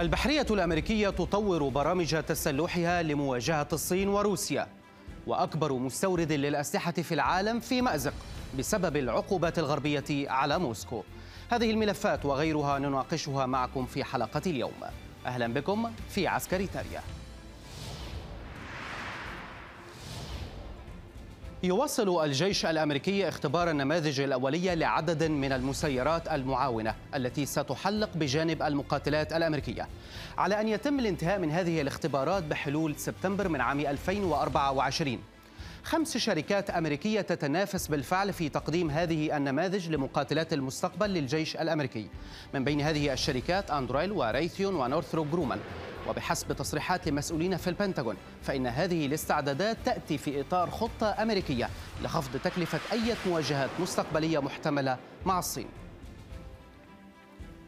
البحرية الأمريكية تطور برامج تسلحها لمواجهة الصين وروسيا وأكبر مستورد للأسلحة في العالم في مأزق بسبب العقوبات الغربية على موسكو هذه الملفات وغيرها نناقشها معكم في حلقة اليوم أهلا بكم في عسكري تاريخ يواصل الجيش الامريكي اختبار النماذج الاوليه لعدد من المسيرات المعاونه التي ستحلق بجانب المقاتلات الامريكيه على ان يتم الانتهاء من هذه الاختبارات بحلول سبتمبر من عام 2024 خمس شركات أمريكية تتنافس بالفعل في تقديم هذه النماذج لمقاتلات المستقبل للجيش الأمريكي من بين هذه الشركات اندرويل وريثيون ونورثروب جرومان وبحسب تصريحات لمسؤولين في البنتاغون فإن هذه الاستعدادات تأتي في إطار خطة أمريكية لخفض تكلفة أي مواجهات مستقبلية محتملة مع الصين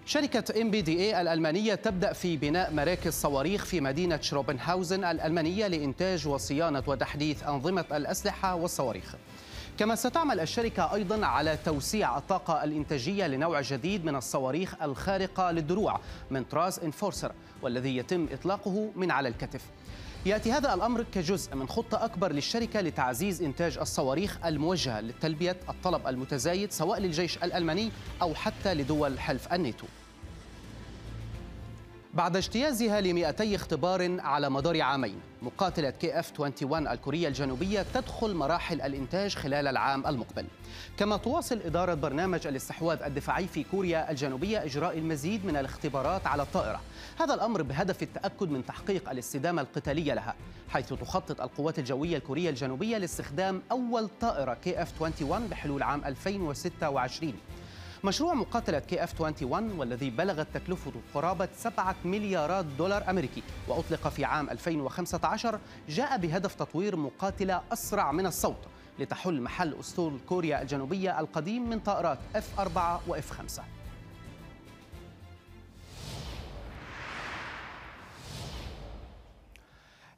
شركة ام بي دي اي الألمانية تبدأ في بناء مراكز صواريخ في مدينة شروبنهاوزن الألمانية لإنتاج وصيانة وتحديث أنظمة الأسلحة والصواريخ كما ستعمل الشركة أيضا على توسيع الطاقة الإنتاجية لنوع جديد من الصواريخ الخارقة للدروع من طراز انفورسر والذي يتم إطلاقه من على الكتف ياتي هذا الامر كجزء من خطه اكبر للشركه لتعزيز انتاج الصواريخ الموجهه لتلبيه الطلب المتزايد سواء للجيش الالماني او حتى لدول حلف الناتو بعد اجتيازها ل 200 اختبار على مدار عامين مقاتلة كي اف 21 الكورية الجنوبية تدخل مراحل الإنتاج خلال العام المقبل كما تواصل إدارة برنامج الاستحواذ الدفاعي في كوريا الجنوبية إجراء المزيد من الاختبارات على الطائرة هذا الأمر بهدف التأكد من تحقيق الاستدامة القتالية لها حيث تخطط القوات الجوية الكورية الجنوبية لاستخدام أول طائرة كي اف 21 بحلول عام 2026 مشروع مقاتلة كي اف 21 والذي بلغت تكلفته قرابة 7 مليارات دولار أمريكي وأطلق في عام 2015 جاء بهدف تطوير مقاتلة أسرع من الصوت لتحل محل أسطول كوريا الجنوبية القديم من طائرات F4 وF5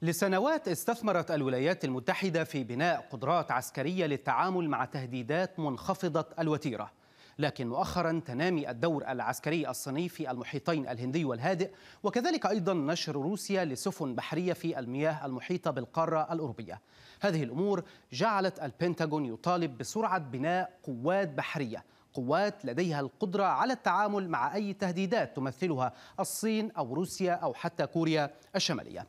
لسنوات استثمرت الولايات المتحدة في بناء قدرات عسكرية للتعامل مع تهديدات منخفضة الوتيرة لكن مؤخرا تنامي الدور العسكري الصيني في المحيطين الهندي والهادئ وكذلك أيضا نشر روسيا لسفن بحرية في المياه المحيطة بالقارة الأوروبية هذه الأمور جعلت البنتاغون يطالب بسرعة بناء قوات بحرية قوات لديها القدرة على التعامل مع أي تهديدات تمثلها الصين أو روسيا أو حتى كوريا الشمالية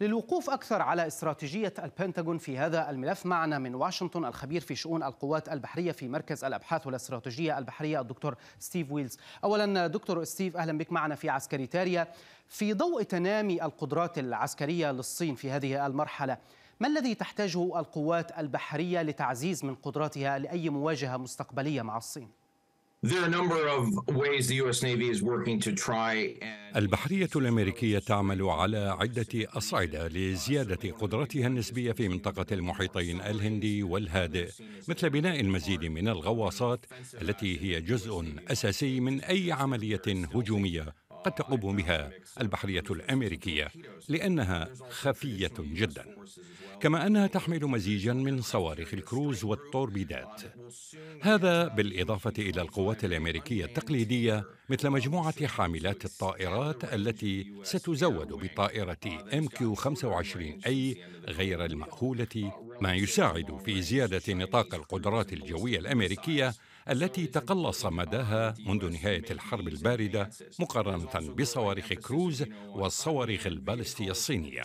للوقوف أكثر على استراتيجية البنتاغون في هذا الملف معنا من واشنطن الخبير في شؤون القوات البحرية في مركز الأبحاث والاستراتيجية البحرية الدكتور ستيف ويلز أولا دكتور ستيف أهلا بك معنا في عسكريتاريا في ضوء تنامي القدرات العسكرية للصين في هذه المرحلة ما الذي تحتاجه القوات البحرية لتعزيز من قدراتها لأي مواجهة مستقبلية مع الصين؟ البحرية الأمريكية تعمل على عدة أصعدة لزيادة قدرتها النسبية في منطقة المحيطين الهندي والهادئ، مثل بناء المزيد من الغواصات التي هي جزء أساسي من أي عملية هجومية قد تقوم بها البحرية الأمريكية لأنها خفية جدا كما أنها تحمل مزيجا من صواريخ الكروز والتوربيدات هذا بالإضافة إلى القوات الأمريكية التقليدية مثل مجموعة حاملات الطائرات التي ستزود بطائرة 25 اي غير المأهولة ما يساعد في زيادة نطاق القدرات الجوية الأمريكية التي تقلص مداها منذ نهاية الحرب الباردة مقارنة بصواريخ كروز والصواريخ البالستية الصينية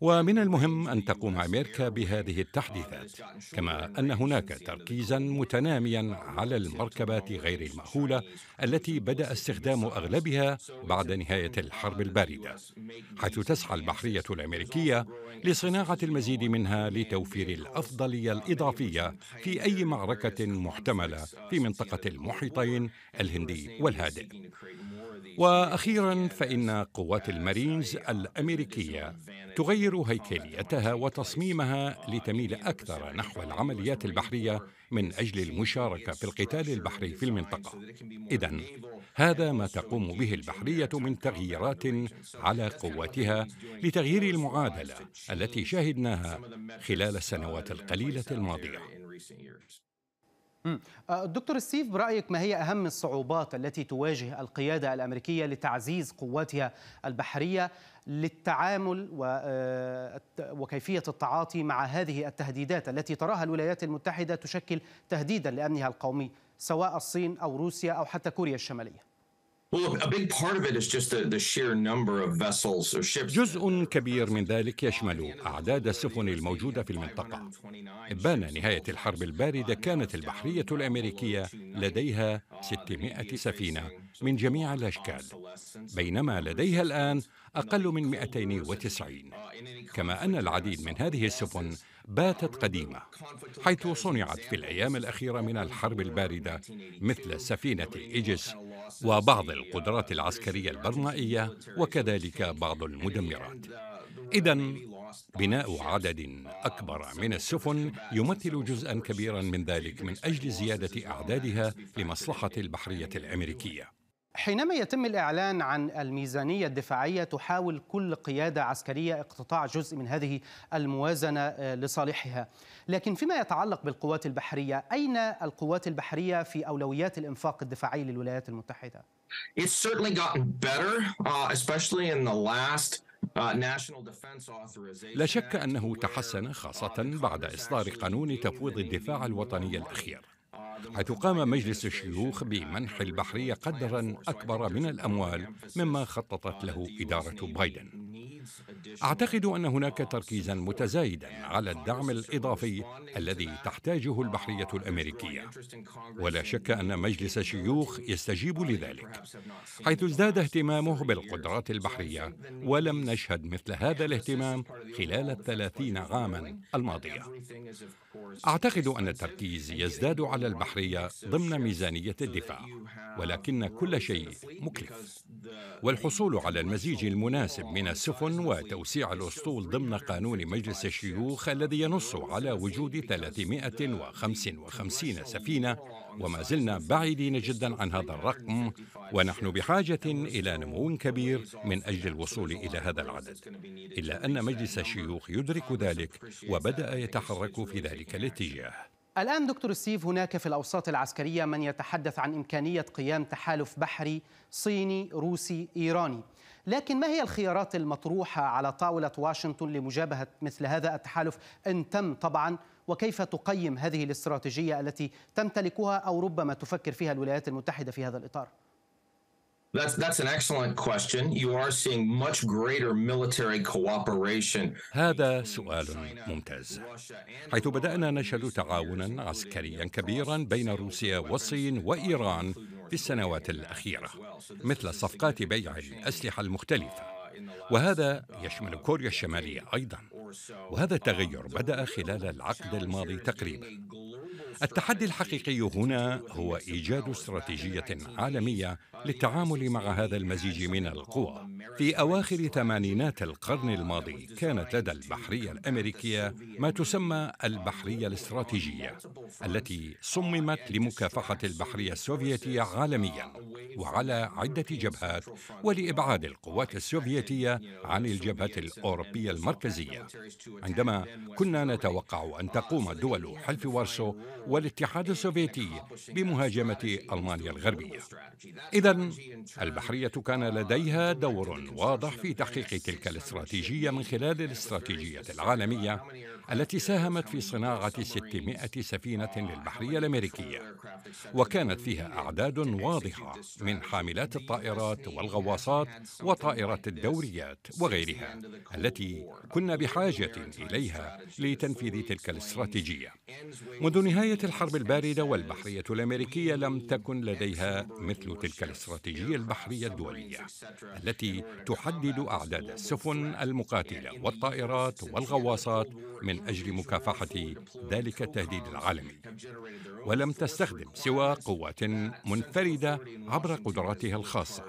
ومن المهم ان تقوم امريكا بهذه التحديثات كما ان هناك تركيزا متناميا على المركبات غير المأهوله التي بدا استخدام اغلبها بعد نهايه الحرب البارده حيث تسعى البحريه الامريكيه لصناعه المزيد منها لتوفير الافضليه الاضافيه في اي معركه محتمله في منطقه المحيطين الهندي والهادئ واخيرا فان قوات المارينز الامريكيه تغير هيكليتها وتصميمها لتميل اكثر نحو العمليات البحريه من اجل المشاركه في القتال البحري في المنطقه اذا هذا ما تقوم به البحريه من تغييرات على قواتها لتغيير المعادله التي شاهدناها خلال السنوات القليله الماضيه آه، دكتور ستيف برأيك ما هي أهم الصعوبات التي تواجه القيادة الأمريكية لتعزيز قواتها البحرية للتعامل آه، وكيفية التعاطي مع هذه التهديدات التي تراها الولايات المتحدة تشكل تهديدا لأمنها القومي سواء الصين أو روسيا أو حتى كوريا الشمالية جزء كبير من ذلك يشمل أعداد السفن الموجودة في المنطقة. إبان نهاية الحرب الباردة كانت البحرية الأمريكية لديها 600 سفينة من جميع الأشكال، بينما لديها الآن أقل من 290 كما أن العديد من هذه السفن باتت قديمة حيث صنعت في الأيام الأخيرة من الحرب الباردة مثل سفينة إيجس وبعض القدرات العسكرية البرمائية وكذلك بعض المدمرات إذا بناء عدد أكبر من السفن يمثل جزءا كبيرا من ذلك من أجل زيادة أعدادها لمصلحة البحرية الأمريكية حينما يتم الإعلان عن الميزانية الدفاعية تحاول كل قيادة عسكرية اقتطاع جزء من هذه الموازنة آه، لصالحها لكن فيما يتعلق بالقوات البحرية أين القوات البحرية في أولويات الإنفاق الدفاعي للولايات المتحدة؟ It's certainly gotten better, uh, especially in the last uh, لا شك أنه تحسن خاصة بعد إصدار قانون تفويض الدفاع الوطني الأخير حيث قام مجلس الشيوخ بمنح البحرية قدرا أكبر من الأموال مما خططت له إدارة بايدن اعتقد ان هناك تركيزا متزايدا على الدعم الاضافي الذي تحتاجه البحريه الامريكيه ولا شك ان مجلس الشيوخ يستجيب لذلك حيث ازداد اهتمامه بالقدرات البحريه ولم نشهد مثل هذا الاهتمام خلال الثلاثين عاما الماضيه اعتقد ان التركيز يزداد على البحريه ضمن ميزانيه الدفاع ولكن كل شيء مكلف والحصول على المزيج المناسب من السفن وتوسيع الأسطول ضمن قانون مجلس الشيوخ الذي ينص على وجود 355 سفينة وما زلنا بعيدين جدا عن هذا الرقم ونحن بحاجة إلى نمو كبير من أجل الوصول إلى هذا العدد إلا أن مجلس الشيوخ يدرك ذلك وبدأ يتحرك في ذلك الاتجاه الآن دكتور ستيف هناك في الأوساط العسكرية من يتحدث عن إمكانية قيام تحالف بحري صيني روسي إيراني لكن ما هي الخيارات المطروحة على طاولة واشنطن لمجابهة مثل هذا التحالف إن تم طبعا وكيف تقيم هذه الاستراتيجية التي تمتلكها أو ربما تفكر فيها الولايات المتحدة في هذا الإطار؟ That's, that's an excellent question. You are seeing much greater military cooperation. هذا سؤال ممتاز حيث بدأنا نشهد تعاونا عسكريا كبيرا بين روسيا والصين وإيران في السنوات الأخيرة مثل صفقات بيع الأسلحة المختلفة وهذا يشمل كوريا الشمالية أيضا وهذا التغير بدأ خلال العقد الماضي تقريبا التحدي الحقيقي هنا هو إيجاد استراتيجية عالمية للتعامل مع هذا المزيج من القوى في أواخر ثمانينات القرن الماضي كانت لدى البحرية الأمريكية ما تسمى البحرية الاستراتيجية التي صممت لمكافحة البحرية السوفيتية عالميا وعلى عدة جبهات ولإبعاد القوات السوفيتية عن الجبهة الأوروبية المركزية عندما كنا نتوقع أن تقوم دول حلف وارسو والاتحاد السوفيتي بمهاجمة ألمانيا الغربية إذا البحرية كان لديها دور واضح في تحقيق تلك الاستراتيجية من خلال الاستراتيجية العالمية التي ساهمت في صناعة 600 سفينة للبحرية الأمريكية وكانت فيها أعداد واضحة من حاملات الطائرات والغواصات وطائرات الدوريات وغيرها التي كنا بحاجة إليها لتنفيذ تلك الاستراتيجية منذ نهاية الحرب الباردة والبحرية الأمريكية لم تكن لديها مثل تلك الاستراتيجية البحرية الدولية التي تحدد اعداد السفن المقاتله والطائرات والغواصات من اجل مكافحه ذلك التهديد العالمي ولم تستخدم سوى قوات منفرده عبر قدراتها الخاصه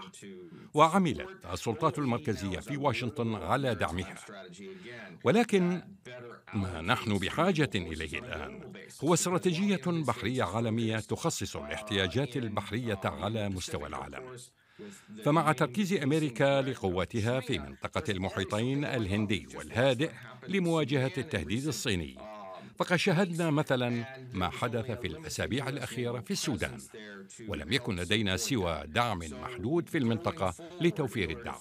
وعملت السلطات المركزيه في واشنطن على دعمها ولكن ما نحن بحاجه اليه الان هو استراتيجيه بحريه عالميه تخصص الاحتياجات البحريه على مستوى العالم فمع تركيز أمريكا لقوتها في منطقة المحيطين الهندي والهادئ لمواجهة التهديد الصيني فقد شاهدنا مثلا ما حدث في الاسابيع الاخيره في السودان ولم يكن لدينا سوى دعم محدود في المنطقه لتوفير الدعم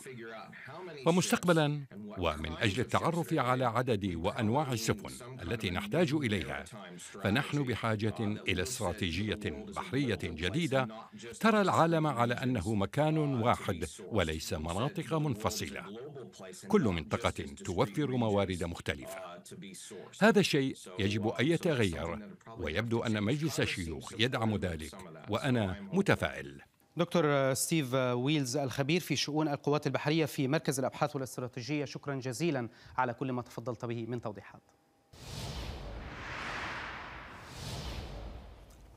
فمستقبلا ومن اجل التعرف على عدد وانواع السفن التي نحتاج اليها فنحن بحاجه الى استراتيجيه بحريه جديده ترى العالم على انه مكان واحد وليس مناطق منفصله كل منطقه توفر موارد مختلفه هذا الشيء يجب يجب أن يتغير ويبدو أن مجلس الشيوخ يدعم ذلك وأنا متفائل دكتور ستيف ويلز الخبير في شؤون القوات البحرية في مركز الأبحاث والاستراتيجية شكرا جزيلا على كل ما تفضلت به من توضيحات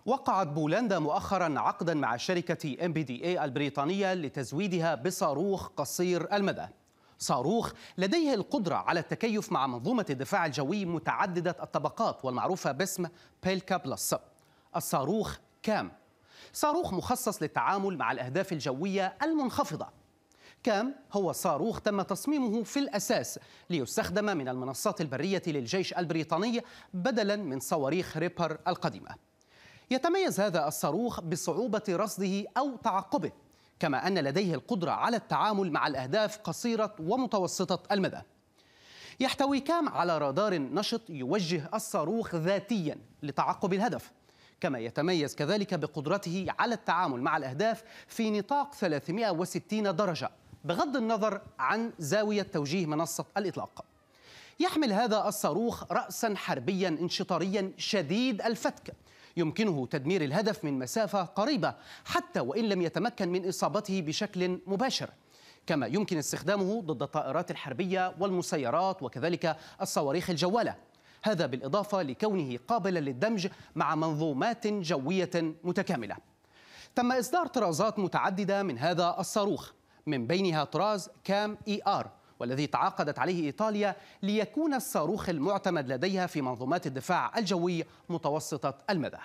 وقعت بولندا مؤخرا عقدا مع شركة ام بي دي اي البريطانية لتزويدها بصاروخ قصير المدى صاروخ لديه القدرة على التكيف مع منظومة الدفاع الجوي متعددة الطبقات والمعروفة باسم بيلكا بلس الصاروخ كام صاروخ مخصص للتعامل مع الأهداف الجوية المنخفضة كام هو صاروخ تم تصميمه في الأساس ليستخدم من المنصات البرية للجيش البريطاني بدلا من صواريخ ريبر القديمة يتميز هذا الصاروخ بصعوبة رصده أو تعقبه كما أن لديه القدرة على التعامل مع الأهداف قصيرة ومتوسطة المدى يحتوي كام على رادار نشط يوجه الصاروخ ذاتيا لتعقب الهدف كما يتميز كذلك بقدرته على التعامل مع الأهداف في نطاق 360 درجة بغض النظر عن زاوية توجيه منصة الإطلاق يحمل هذا الصاروخ رأسا حربيا انشطاريا شديد الفتك يمكنه تدمير الهدف من مسافة قريبة حتى وإن لم يتمكن من إصابته بشكل مباشر كما يمكن استخدامه ضد الطائرات الحربية والمسيرات وكذلك الصواريخ الجوالة هذا بالإضافة لكونه قابلا للدمج مع منظومات جوية متكاملة تم إصدار طرازات متعددة من هذا الصاروخ من بينها طراز كام إي آر والذي تعاقدت عليه إيطاليا ليكون الصاروخ المعتمد لديها في منظومات الدفاع الجوي متوسطة المدى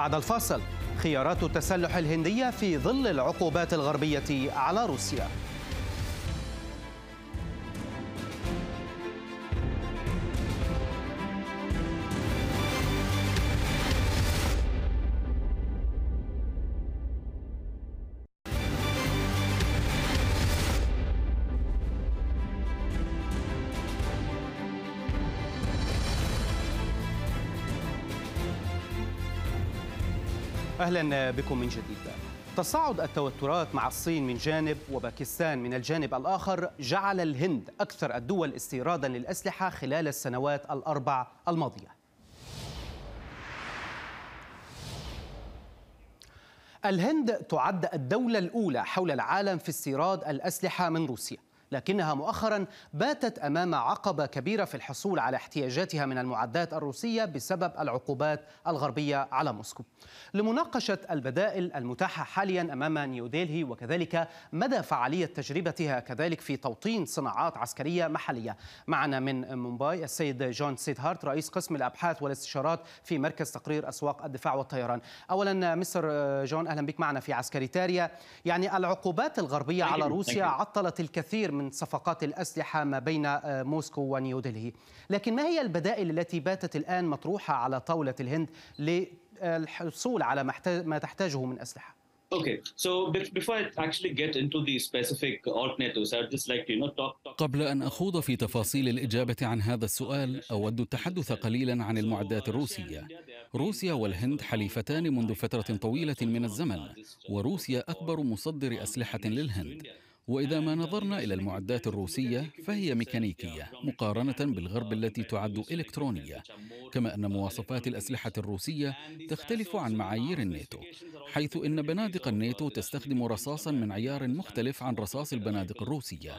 بعد الفاصل خيارات التسلح الهندية في ظل العقوبات الغربية على روسيا أهلا بكم من جديد تصاعد التوترات مع الصين من جانب وباكستان من الجانب الآخر جعل الهند أكثر الدول استيرادا للأسلحة خلال السنوات الأربع الماضية الهند تعد الدولة الأولى حول العالم في استيراد الأسلحة من روسيا لكنها مؤخرا باتت امام عقبه كبيره في الحصول على احتياجاتها من المعدات الروسيه بسبب العقوبات الغربيه على موسكو. لمناقشه البدائل المتاحه حاليا امام نيودلهي وكذلك مدى فعاليه تجربتها كذلك في توطين صناعات عسكريه محليه. معنا من مومباي السيد جون سيدهارت رئيس قسم الابحاث والاستشارات في مركز تقرير اسواق الدفاع والطيران. اولا مستر جون اهلا بك معنا في عسكري تاريا. يعني العقوبات الغربيه على روسيا عطلت الكثير من صفقات الأسلحة ما بين آه، موسكو ونيودلهي لكن ما هي البدائل التي باتت الآن مطروحة على طاولة الهند للحصول على ما تحتاجه من أسلحة؟ قبل أن أخوض في تفاصيل الإجابة عن هذا السؤال، أود التحدث قليلا عن المعدات الروسية. روسيا والهند حليفتان منذ فترة طويلة من الزمن، وروسيا أكبر مصدر أسلحة للهند. واذا ما نظرنا الى المعدات الروسيه فهي ميكانيكيه مقارنه بالغرب التي تعد الكترونيه كما ان مواصفات الاسلحه الروسيه تختلف عن معايير الناتو حيث ان بنادق الناتو تستخدم رصاصا من عيار مختلف عن رصاص البنادق الروسيه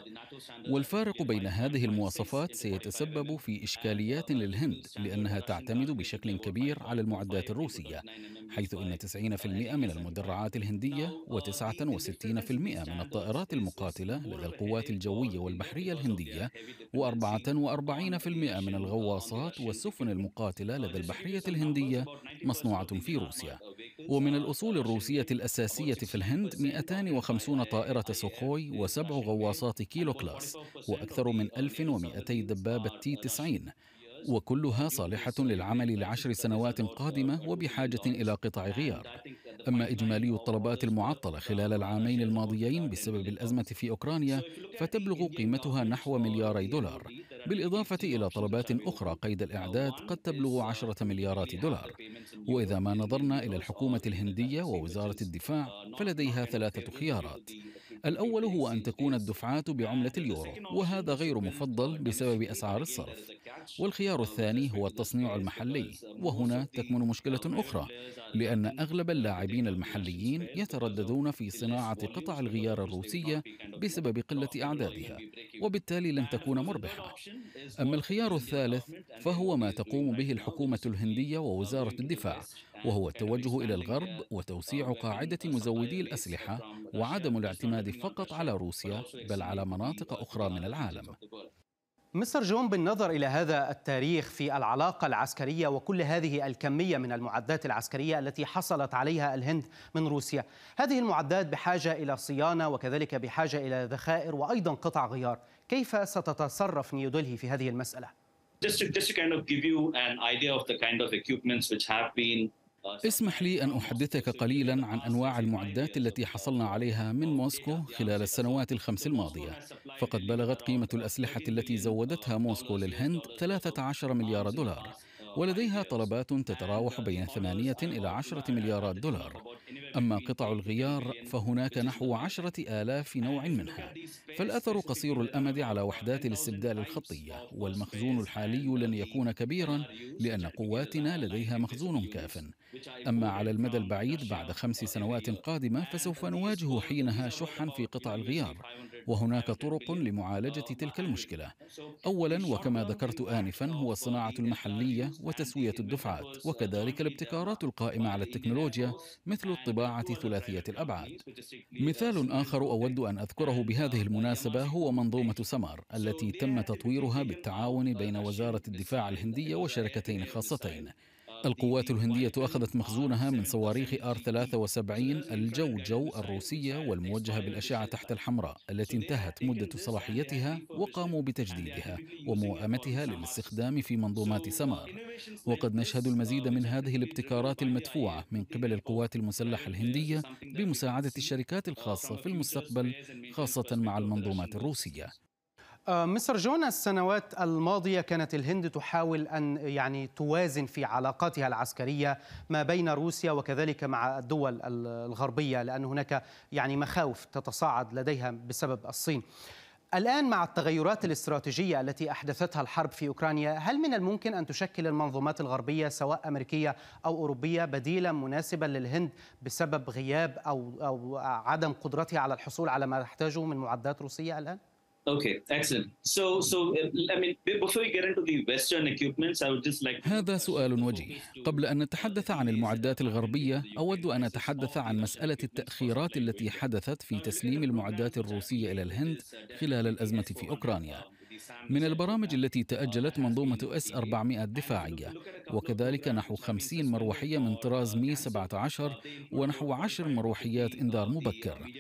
والفارق بين هذه المواصفات سيتسبب في اشكاليات للهند لانها تعتمد بشكل كبير على المعدات الروسيه حيث إن 90% من المدرعات الهندية و69% من الطائرات المقاتلة لدى القوات الجوية والبحرية الهندية و44% من الغواصات والسفن المقاتلة لدى البحرية الهندية مصنوعة في روسيا ومن الأصول الروسية الأساسية في الهند 250 طائرة سوخوي وسبع غواصات كيلو كلاس وأكثر من 1200 دبابة تي 90 وكلها صالحة للعمل لعشر سنوات قادمة وبحاجة إلى قطع غيار أما إجمالي الطلبات المعطلة خلال العامين الماضيين بسبب الأزمة في أوكرانيا فتبلغ قيمتها نحو ملياري دولار بالإضافة إلى طلبات أخرى قيد الإعداد قد تبلغ عشرة مليارات دولار وإذا ما نظرنا إلى الحكومة الهندية ووزارة الدفاع فلديها ثلاثة خيارات الأول هو أن تكون الدفعات بعملة اليورو وهذا غير مفضل بسبب أسعار الصرف والخيار الثاني هو التصنيع المحلي وهنا تكمن مشكلة أخرى لأن أغلب اللاعبين المحليين يترددون في صناعة قطع الغيار الروسية بسبب قلة أعدادها وبالتالي لن تكون مربحة أما الخيار الثالث فهو ما تقوم به الحكومة الهندية ووزارة الدفاع وهو التوجه إلى الغرب وتوسيع قاعدة مزودي الأسلحة وعدم الاعتماد فقط على روسيا بل على مناطق أخرى من العالم مستر جون بالنظر إلى هذا التاريخ في العلاقة العسكرية وكل هذه الكمية من المعدات العسكرية التي حصلت عليها الهند من روسيا هذه المعدات بحاجة إلى صيانة وكذلك بحاجة إلى ذخائر وأيضا قطع غيار كيف ستتصرف نيودلهي في هذه المسألة؟ Just to, just to kind of give you an idea of the kind of equipments which have been اسمح لي أن أحدثك قليلا عن أنواع المعدات التي حصلنا عليها من موسكو خلال السنوات الخمس الماضية فقد بلغت قيمة الأسلحة التي زودتها موسكو للهند 13 مليار دولار ولديها طلبات تتراوح بين 8 إلى 10 مليارات دولار أما قطع الغيار فهناك نحو عشرة آلاف نوع منها فالأثر قصير الأمد على وحدات الاستبدال الخطية والمخزون الحالي لن يكون كبيرا لأن قواتنا لديها مخزون كاف أما على المدى البعيد بعد خمس سنوات قادمة فسوف نواجه حينها شحا في قطع الغيار وهناك طرق لمعالجة تلك المشكلة أولا وكما ذكرت آنفا هو الصناعة المحلية وتسوية الدفعات وكذلك الابتكارات القائمة على التكنولوجيا مثل الطباعة ثلاثية الأبعاد مثال آخر أود أن أذكره بهذه المناسبة هو منظومة سمر التي تم تطويرها بالتعاون بين وزارة الدفاع الهندية وشركتين خاصتين القوات الهندية أخذت مخزونها من صواريخ آر 73 الجو جو الروسية والموجهة بالأشعة تحت الحمراء التي انتهت مدة صلاحيتها وقاموا بتجديدها وموائمتها للاستخدام في منظومات سمار وقد نشهد المزيد من هذه الابتكارات المدفوعة من قبل القوات المسلحة الهندية بمساعدة الشركات الخاصة في المستقبل خاصة مع المنظومات الروسية آه، مستر جون السنوات الماضية كانت الهند تحاول أن يعني توازن في علاقاتها العسكرية ما بين روسيا وكذلك مع الدول الغربية لأن هناك يعني مخاوف تتصاعد لديها بسبب الصين الآن مع التغيرات الاستراتيجية التي أحدثتها الحرب في أوكرانيا هل من الممكن أن تشكل المنظومات الغربية سواء أمريكية أو أوروبية بديلا مناسبا للهند بسبب غياب أو, أو عدم قدرتها على الحصول على ما تحتاجه من معدات روسية الآن؟ Okay, excellent. So, so uh, I mean, before we get into the Western I would just like. هذا سؤال وجيه. قبل أن نتحدث عن المعدات الغربية، أود أن أتحدث عن مسألة التأخيرات التي حدثت في تسليم المعدات الروسية إلى الهند خلال الأزمة في أوكرانيا. من البرامج التي تأجلت منظومة اس 400 دفاعية وكذلك نحو 50 مروحية من طراز مي 17 ونحو 10 مروحيات انذار مبكر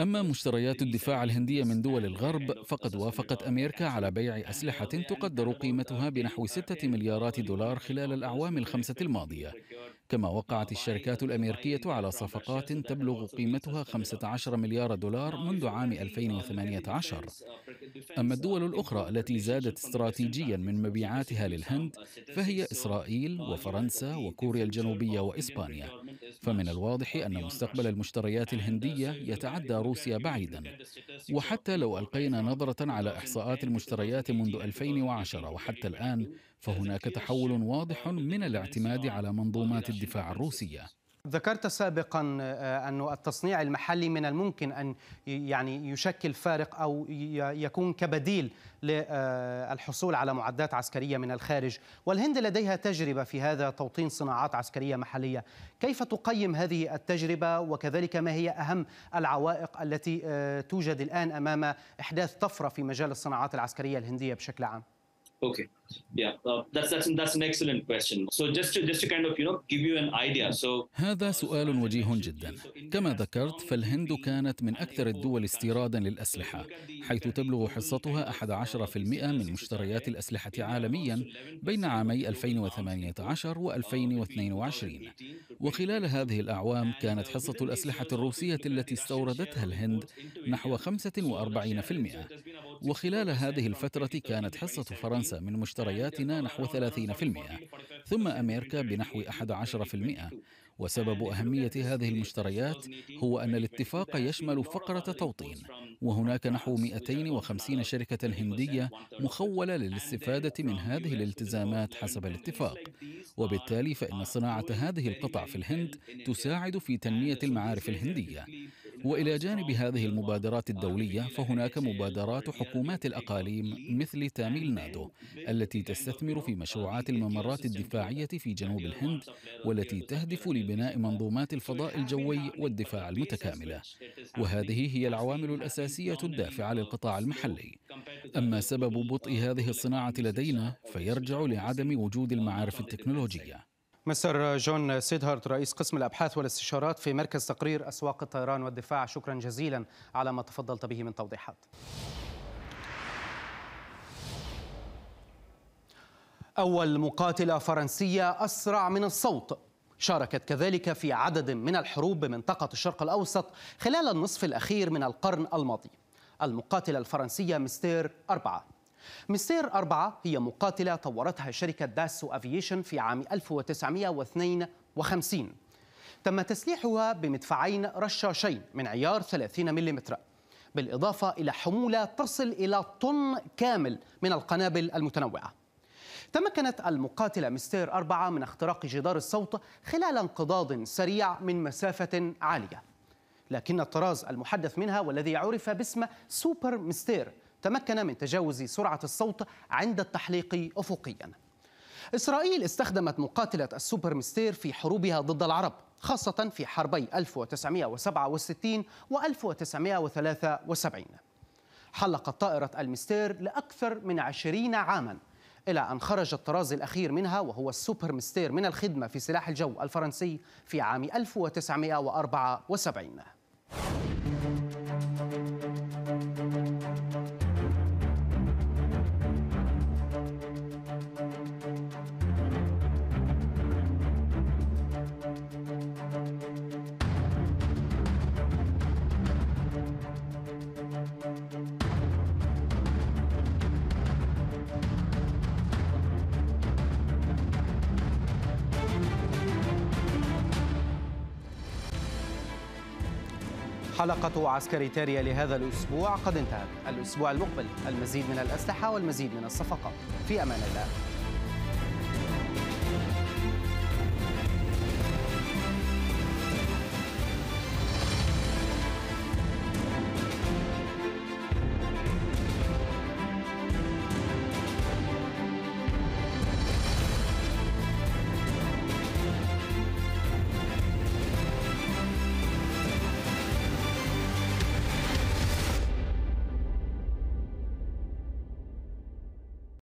أما مشتريات الدفاع الهندية من دول الغرب فقد وافقت أمريكا على بيع أسلحة تقدر قيمتها بنحو 6 مليارات دولار خلال الأعوام الخمسة الماضية كما وقعت الشركات الأمريكية على صفقات تبلغ قيمتها 15 مليار دولار منذ عام 2018 أما الدول الأخرى التي زادت استراتيجيا من مبيعاتها للهند فهي إسرائيل وفرنسا وكوريا الجنوبية وإسبانيا فمن الواضح أن مستقبل المشتريات الهندية يتعدى روسيا بعيدا وحتى لو ألقينا نظرة على إحصاءات المشتريات منذ 2010 وحتى الآن فهناك تحول واضح من الاعتماد على منظومات الدفاع الروسية ذكرت سابقا آه، أن التصنيع المحلي من الممكن أن يعني يشكل فارق أو يكون كبديل للحصول آه، على معدات عسكرية من الخارج والهند لديها تجربة في هذا توطين صناعات عسكرية محلية كيف تقيم هذه التجربة وكذلك ما هي أهم العوائق التي آه، توجد الآن أمام إحداث طفرة في مجال الصناعات العسكرية الهندية بشكل عام Okay, yeah, uh, that's an excellent question. So just to just to kind of you know give you an idea. So هذا سؤال وجيه جدا. كما ذكرت فالهند كانت من أكثر الدول استيرادا للأسلحة، حيث تبلغ حصتها 11% من مشتريات الأسلحة عالميا بين عامي 2018 و 2022. وخلال هذه الأعوام كانت حصة الأسلحة الروسية التي استوردتها الهند نحو 45%. وخلال هذه الفترة كانت حصة فرنسا من مشترياتنا نحو 30% ثم أمريكا بنحو 11% وسبب أهمية هذه المشتريات هو أن الاتفاق يشمل فقرة توطين وهناك نحو 250 شركة هندية مخولة للاستفادة من هذه الالتزامات حسب الاتفاق وبالتالي فإن صناعة هذه القطع في الهند تساعد في تنمية المعارف الهندية والى جانب هذه المبادرات الدوليه فهناك مبادرات حكومات الاقاليم مثل تاميل نادو التي تستثمر في مشروعات الممرات الدفاعيه في جنوب الهند والتي تهدف لبناء منظومات الفضاء الجوي والدفاع المتكامله وهذه هي العوامل الاساسيه الدافعه للقطاع المحلي اما سبب بطء هذه الصناعه لدينا فيرجع لعدم وجود المعارف التكنولوجيه مستر جون سيدهارت رئيس قسم الابحاث والاستشارات في مركز تقرير اسواق الطيران والدفاع شكرا جزيلا على ما تفضلت به من توضيحات. اول مقاتله فرنسيه اسرع من الصوت شاركت كذلك في عدد من الحروب بمنطقه الشرق الاوسط خلال النصف الاخير من القرن الماضي. المقاتله الفرنسيه مستير اربعه مستير أربعة هي مقاتلة طورتها شركة داسو أفييشن في عام 1952 تم تسليحها بمدفعين رشاشين من عيار 30 ملم بالإضافة إلى حمولة تصل إلى طن كامل من القنابل المتنوعة تمكنت المقاتلة مستير أربعة من اختراق جدار الصوت خلال انقضاض سريع من مسافة عالية لكن الطراز المحدث منها والذي عرف باسم سوبر مستير تمكن من تجاوز سرعة الصوت عند التحليق أفقيا إسرائيل استخدمت مقاتلة السوبر مستير في حروبها ضد العرب خاصة في حربي 1967 و 1973 حلقت طائرة المستير لأكثر من عشرين عاما إلى أن خرج الطراز الأخير منها وهو السوبر مستير من الخدمة في سلاح الجو الفرنسي في عام 1974 حلقة عسكري تاريا لهذا الأسبوع قد انتهت الأسبوع المقبل المزيد من الأسلحة والمزيد من الصفقات في أمان الله